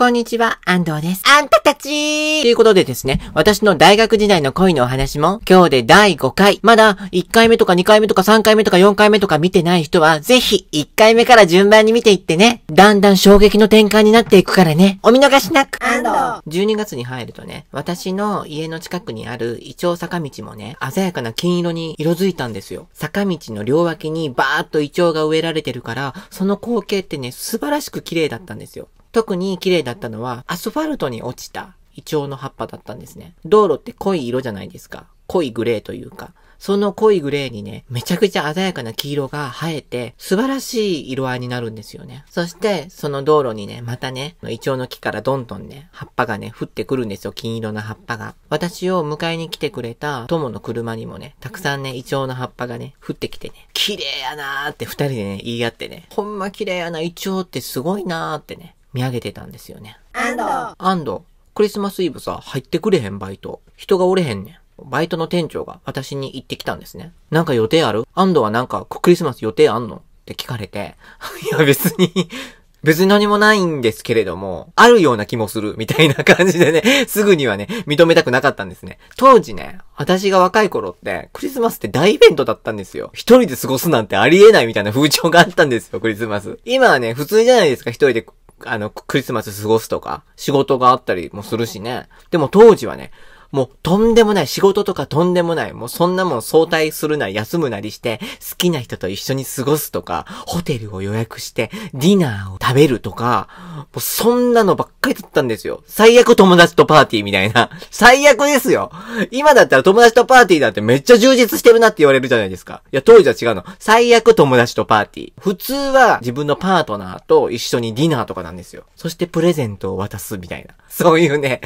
こんにちは、安藤です。あんたたちーということでですね、私の大学時代の恋のお話も、今日で第5回。まだ、1回目とか2回目とか3回目とか4回目とか見てない人は、ぜひ、1回目から順番に見ていってね。だんだん衝撃の転換になっていくからね。お見逃しなく安藤 !12 月に入るとね、私の家の近くにある、イチョウ坂道もね、鮮やかな金色に色づいたんですよ。坂道の両脇にバーっとイチョウが植えられてるから、その光景ってね、素晴らしく綺麗だったんですよ。特に綺麗だったのは、アスファルトに落ちたイチョウの葉っぱだったんですね。道路って濃い色じゃないですか。濃いグレーというか。その濃いグレーにね、めちゃくちゃ鮮やかな黄色が生えて、素晴らしい色合いになるんですよね。そして、その道路にね、またね、イチョウの木からどんどんね、葉っぱがね、降ってくるんですよ、金色の葉っぱが。私を迎えに来てくれた友の車にもね、たくさんね、イチョウの葉っぱがね、降ってきてね、綺麗やなーって二人でね、言い合ってね、ほんま綺麗やな、イチョウってすごいなーってね、見上げてたんですよね。ド。ア安藤、クリスマスイブさ、入ってくれへんバイト。人がおれへんねん。バイトの店長が私に行ってきたんですね。なんか予定ある安藤はなんかクリスマス予定あんのって聞かれて、いや別に 別に何もないんですけれども、あるような気もする、みたいな感じでね、すぐにはね、認めたくなかったんですね。当時ね、私が若い頃って、クリスマスって大イベントだったんですよ。一人で過ごすなんてありえないみたいな風潮があったんですよ、クリスマス。今はね、普通じゃないですか、一人であの、クリスマス過ごすとか、仕事があったりもするしね。でも当時はね、もうとんでもない、仕事とかとんでもない、もうそんなもん早退するなり休むなりして、好きな人と一緒に過ごすとか、ホテルを予約して、ディナーを食べるとか、もうそんなのばっかりだったんですよ。最悪友達とパーティーみたいな。最悪ですよ今だったら友達とパーティーだってめっちゃ充実してるなって言われるじゃないですか。いや、当時は違うの。最悪友達とパーティー。普通は自分のパートナーと一緒にディナーとかなんですよ。そしてプレゼントを渡すみたいな。そういうね、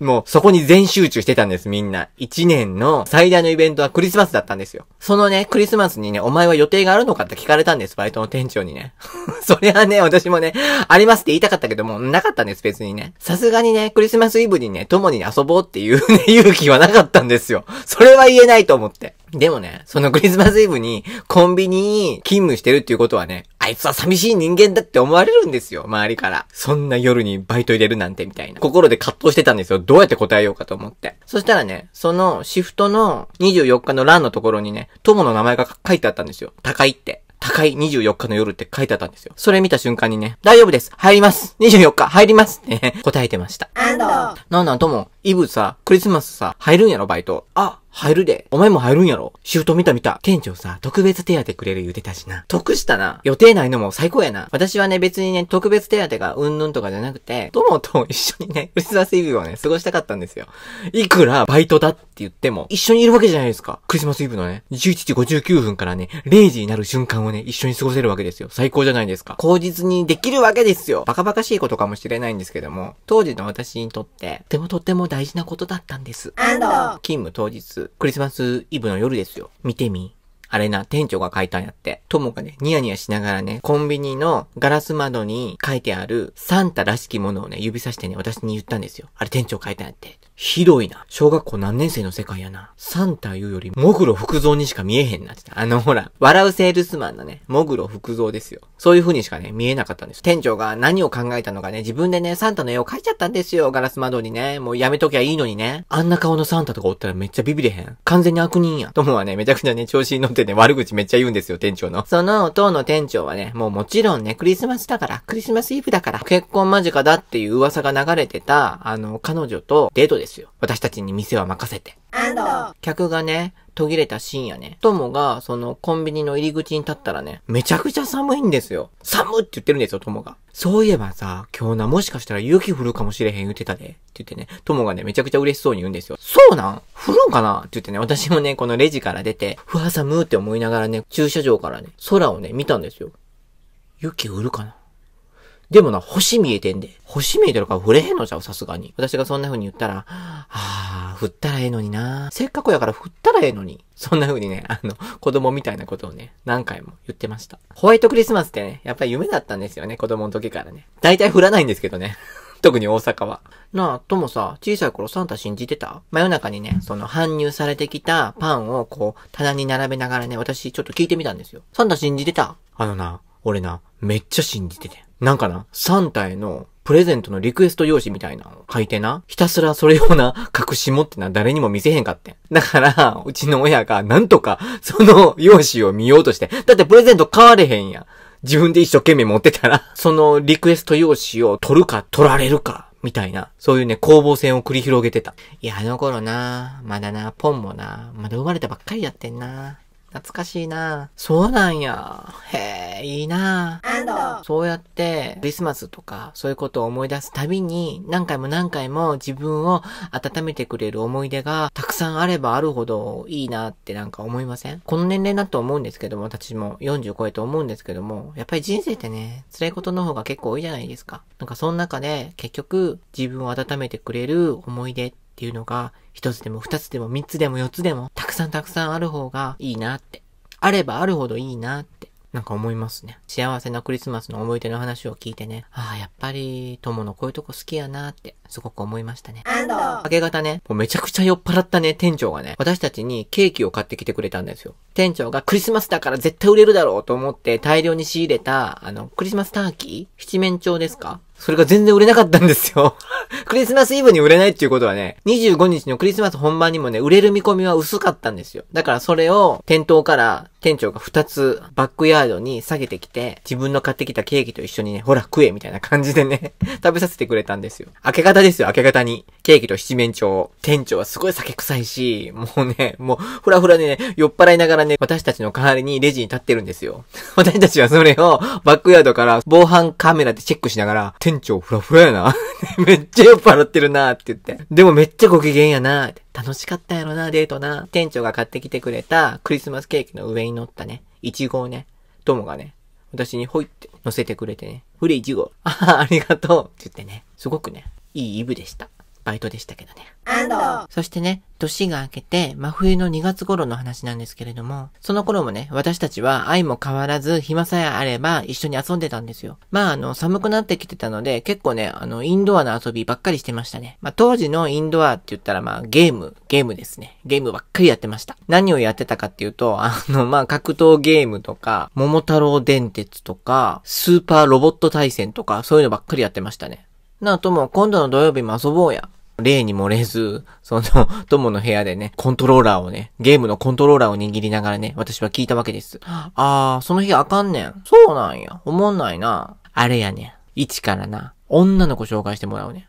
もうそこに全集中してたんです、みんな。1年の最大のイベントはクリスマスだったんですよ。そのね、クリスマスにね、お前は予定があるのかって聞かれたんです、バイトの店長にね。それはね、私もね、ありますって言いたかったけども、なかったんです、別にね。さすがにね、クリスマスイブにね、共に遊ぼうっていうね、勇気はなかったんですよ。それは言えないと思って。でもね、そのクリスマスイブにコンビニに勤務してるっていうことはね、あいつは寂しい人間だって思われるんですよ、周りから。そんな夜にバイト入れるなんてみたいな。心で葛藤してたんですよ。どうやって答えようかと思って。そしたらね、そのシフトの24日の欄のところにね、友の名前が書いてあったんですよ。高いって。高い24日の夜って書いてあったんですよ。それ見た瞬間にね、大丈夫です。入ります。24日入りますって、答えてました。なんなんとも、イブさ、クリスマスさ、入るんやろバイト。あ、入るで。お前も入るんやろ。シフト見た見た。店長さ、特別手当くれる言うてたしな。得したな。予定ないのも最高やな。私はね、別にね、特別手当がうんぬんとかじゃなくて、友と一緒にね、クリスマスイブをね、過ごしたかったんですよ。いくらバイトだって言っても、一緒にいるわけじゃないですか。クリスマスイブのね、11時59分からね、0時になる瞬間をね、一緒に過ごせるわけですよ。最高じゃないですか。口実にできるわけですよ。バカバカしいことかもしれないんですけども、当時の私にとって、とてもとても大事なことだったんです。勤務当日、ス、クリスマスイブの夜ですよ。見てみ。あれな、店長が書いたんやって。友かね、ニヤニヤしながらね、コンビニのガラス窓に書いてあるサンタらしきものをね、指さしてね、私に言ったんですよ。あれ店長書いたんやって。ひどいな。小学校何年生の世界やな。サンタ言うより、モグロ福蔵にしか見えへんなってた。あの、ほら、笑うセールスマンのね、モグロ福蔵ですよ。そういう風にしかね、見えなかったんです。店長が何を考えたのかね、自分でね、サンタの絵を描いちゃったんですよ。ガラス窓にね。もうやめときゃいいのにね。あんな顔のサンタとかおったらめっちゃビビれへん。完全に悪人や。友はね、めちゃくちゃね、調子に乗ってね、悪口めっちゃ言うんですよ、店長の。その、当の店長はね、もうもちろんね、クリスマスだから、クリスマスイブだから、結婚間近だっていう噂が流れてた、あの、彼女とデートです。ですよ。私たちに店は任せて。客がね、途切れた深夜ね、友が、その、コンビニの入り口に立ったらね、めちゃくちゃ寒いんですよ。寒って言ってるんですよ、友が。そういえばさ、今日な、もしかしたら雪降るかもしれへん言ってたで。って言ってね、友がね、めちゃくちゃ嬉しそうに言うんですよ。そうなん降るんかなって言ってね、私もね、このレジから出て、ふわ寒って思いながらね、駐車場からね、空をね、見たんですよ。雪降るかなでもな、星見えてんで。星見えてるから触れへんのじゃん、さすがに。私がそんな風に言ったら、ああ、振ったらええのにな。せっかくやから振ったらええのに。そんな風にね、あの、子供みたいなことをね、何回も言ってました。ホワイトクリスマスってね、やっぱり夢だったんですよね、子供の時からね。大体振らないんですけどね。特に大阪は。なあ、ともさ、小さい頃サンタ信じてた真夜中にね、その搬入されてきたパンをこう、棚に並べながらね、私ちょっと聞いてみたんですよ。サンタ信じてたあのな、俺な、めっちゃ信じてて。なんかな、サンタへのプレゼントのリクエスト用紙みたいなの書いてな、ひたすらそれような、隠し持ってな、誰にも見せへんかってだから、うちの親がなんとか、その用紙を見ようとして、だってプレゼント買われへんや。自分で一生懸命持ってたら、そのリクエスト用紙を取るか取られるか、みたいな、そういうね、攻防戦を繰り広げてた。いや、あの頃な、まだな、ポンもな、まだ生まれたばっかりやってんな。懐かしいなそうなんや。へえ、いいなそうやって、クリスマスとか、そういうことを思い出すたびに、何回も何回も自分を温めてくれる思い出が、たくさんあればあるほどいいなってなんか思いませんこの年齢だと思うんですけども、私も40超えと思うんですけども、やっぱり人生ってね、辛いことの方が結構多いじゃないですか。なんかその中で、結局、自分を温めてくれる思い出って、っていうのが、一つでも二つでも三つでも四つでも、たくさんたくさんある方がいいなって。あればあるほどいいなって。なんか思いますね。幸せなクリスマスの思い出の話を聞いてね。ああ、やっぱり、友のこういうとこ好きやなって、すごく思いましたね。明け方ね、もうめちゃくちゃ酔っ払ったね、店長がね、私たちにケーキを買ってきてくれたんですよ。店長がクリスマスだから絶対売れるだろうと思って大量に仕入れた、あの、クリスマスターキー七面鳥ですかそれが全然売れなかったんですよ クリスマスイブに売れないっていうことはね、25日のクリスマス本番にもね、売れる見込みは薄かったんですよ。だからそれを店頭から店長が2つバックヤードに下げてきて、自分の買ってきたケーキと一緒にね、ほら食えみたいな感じでね 食べさせてくれたんですよ。明け方ですよ、明け方に。ケーキと七面鳥。店長はすごい酒臭いし、もうね、もう、ふらふらでね、酔っ払いながらね、私たちの代わりにレジに立ってるんですよ。私たちはそれをバックヤードから防犯カメラでチェックしながら、店長ふらふらやな。めっちゃ酔っ払ってるなって言って。でもめっちゃご機嫌やな楽しかったやろなデートな。店長が買ってきてくれたクリスマスケーキの上に乗ったね、イチゴをね、友がね、私にほいって乗せてくれてね。フいイチゴ。あ はありがとうって言ってね、すごくね、いいイブでした。バイトでしたけどね。そしてね、年が明けて真冬の2月頃の話なんですけれども、その頃もね、私たちは愛も変わらず暇さえあれば一緒に遊んでたんですよ。まああの、寒くなってきてたので、結構ね、あの、インドアの遊びばっかりしてましたね。まあ当時のインドアって言ったらまあゲーム、ゲームですね。ゲームばっかりやってました。何をやってたかっていうと、あの、まあ格闘ゲームとか、桃太郎電鉄とか、スーパーロボット対戦とか、そういうのばっかりやってましたね。なあ、とも、今度の土曜日も遊ぼうや。例に漏れず、その、友 の部屋でね、コントローラーをね、ゲームのコントローラーを握りながらね、私は聞いたわけです。あー、その日あかんねん。そうなんや。思んないな。あれやねん。一からな、女の子紹介してもらうね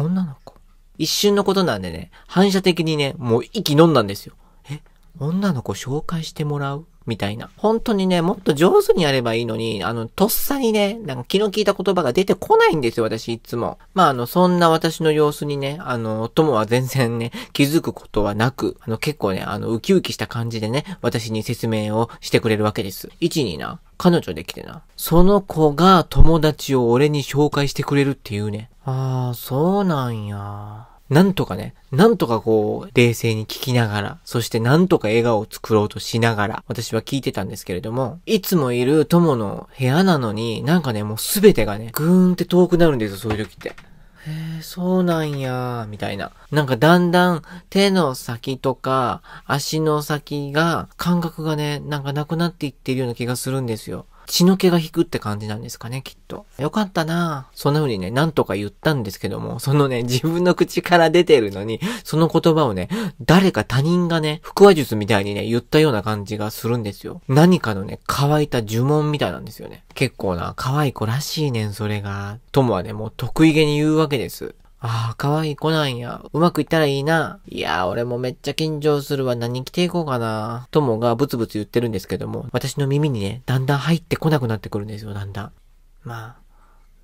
ん。女の子一瞬のことなんでね、反射的にね、もう息飲んだんですよ。え、女の子紹介してもらうみたいな。本当にね、もっと上手にやればいいのに、あの、とっさにね、なんか気の利いた言葉が出てこないんですよ、私いつも。まあ、あの、そんな私の様子にね、あの、友は全然ね、気づくことはなく、あの、結構ね、あの、ウキウキした感じでね、私に説明をしてくれるわけです。一にな、彼女できてな。その子が友達を俺に紹介してくれるっていうね。ああ、そうなんや。なんとかね、なんとかこう、冷静に聞きながら、そしてなんとか笑顔を作ろうとしながら、私は聞いてたんですけれども、いつもいる友の部屋なのに、なんかね、もうすべてがね、ぐーんって遠くなるんですよ、そういう時って。へえ、そうなんやー、みたいな。なんかだんだん手の先とか足の先が感覚がね、なんかなくなっていってるような気がするんですよ。血の気が引くって感じなんですかね、きっと。よかったなそんな風にね、なんとか言ったんですけども、そのね、自分の口から出てるのに、その言葉をね、誰か他人がね、腹話術みたいにね、言ったような感じがするんですよ。何かのね、乾いた呪文みたいなんですよね。結構な、可愛い子らしいねん、それが。ともはね、もう得意げに言うわけです。ああ、可愛い子なんや。うまくいったらいいな。いやー、俺もめっちゃ緊張するわ。何着ていこうかな。友がブツブツ言ってるんですけども、私の耳にね、だんだん入ってこなくなってくるんですよ、だんだん。まあ、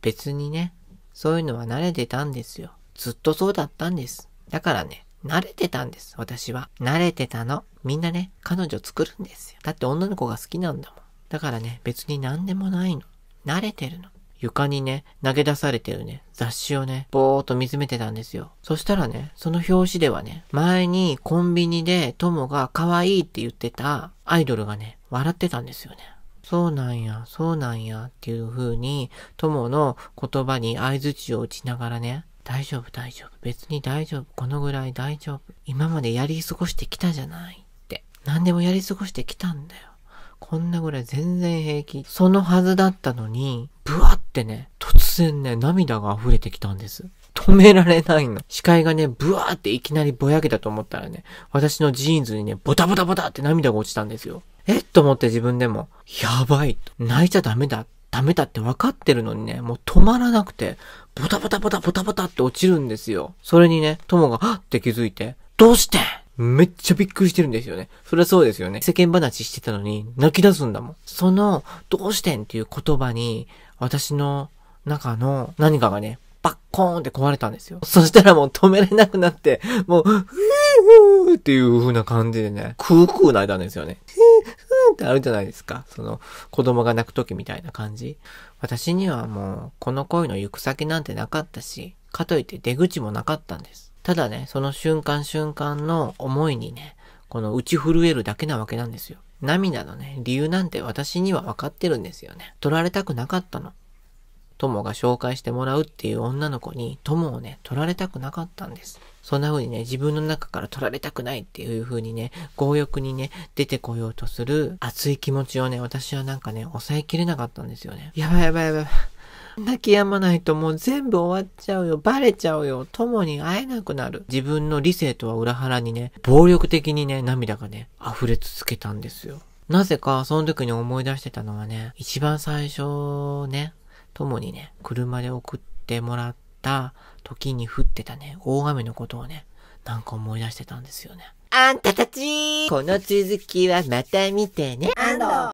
別にね、そういうのは慣れてたんですよ。ずっとそうだったんです。だからね、慣れてたんです、私は。慣れてたの。みんなね、彼女作るんですよ。だって女の子が好きなんだもん。だからね、別に何でもないの。慣れてるの。床にね、投げ出されてるね、雑誌をね、ぼーっと見つめてたんですよ。そしたらね、その表紙ではね、前にコンビニで友が可愛いって言ってたアイドルがね、笑ってたんですよね。そうなんや、そうなんやっていう風に、友の言葉に合図値を打ちながらね、大丈夫大丈夫、別に大丈夫、このぐらい大丈夫、今までやり過ごしてきたじゃないって、何でもやり過ごしてきたんだよ。こんなぐらい全然平気。そのはずだったのに、ブワってね、突然ね、涙が溢れてきたんです。止められないの。視界がね、ブワーっていきなりぼやけたと思ったらね、私のジーンズにね、ボタボタボタって涙が落ちたんですよ。えっと思って自分でも、やばい。泣いちゃダメだ。ダメだって分かってるのにね、もう止まらなくて、ボタボタボタボタボタって落ちるんですよ。それにね、友が、はっって気づいて、どうしてめっちゃびっくりしてるんですよね。そりゃそうですよね。世間話してたのに泣き出すんだもん。その、どうしてんっていう言葉に、私の中の何かがね、バッコーンって壊れたんですよ。そしたらもう止めれなくなって、もう、ふーふーっていう風な感じでね、クークー泣いたんですよね。ふーふーってあるじゃないですか。その、子供が泣く時みたいな感じ。私にはもう、この恋の行く先なんてなかったし、かといって出口もなかったんです。ただね、その瞬間瞬間の思いにね、この打ち震えるだけなわけなんですよ。涙のね、理由なんて私には分かってるんですよね。取られたくなかったの。友が紹介してもらうっていう女の子に友をね、取られたくなかったんです。そんな風にね、自分の中から取られたくないっていう風にね、強欲にね、出てこようとする熱い気持ちをね、私はなんかね、抑えきれなかったんですよね。やばいやばいやばい。泣き止まないともう全部終わっちゃうよ、バレちゃうよ、友に会えなくなる。自分の理性とは裏腹にね、暴力的にね、涙がね、溢れ続けたんですよ。なぜか、その時に思い出してたのはね、一番最初ね、友にね、車で送ってもらった時に降ってたね、大雨のことをね、なんか思い出してたんですよね。あんたたちこの続きはまた見てね。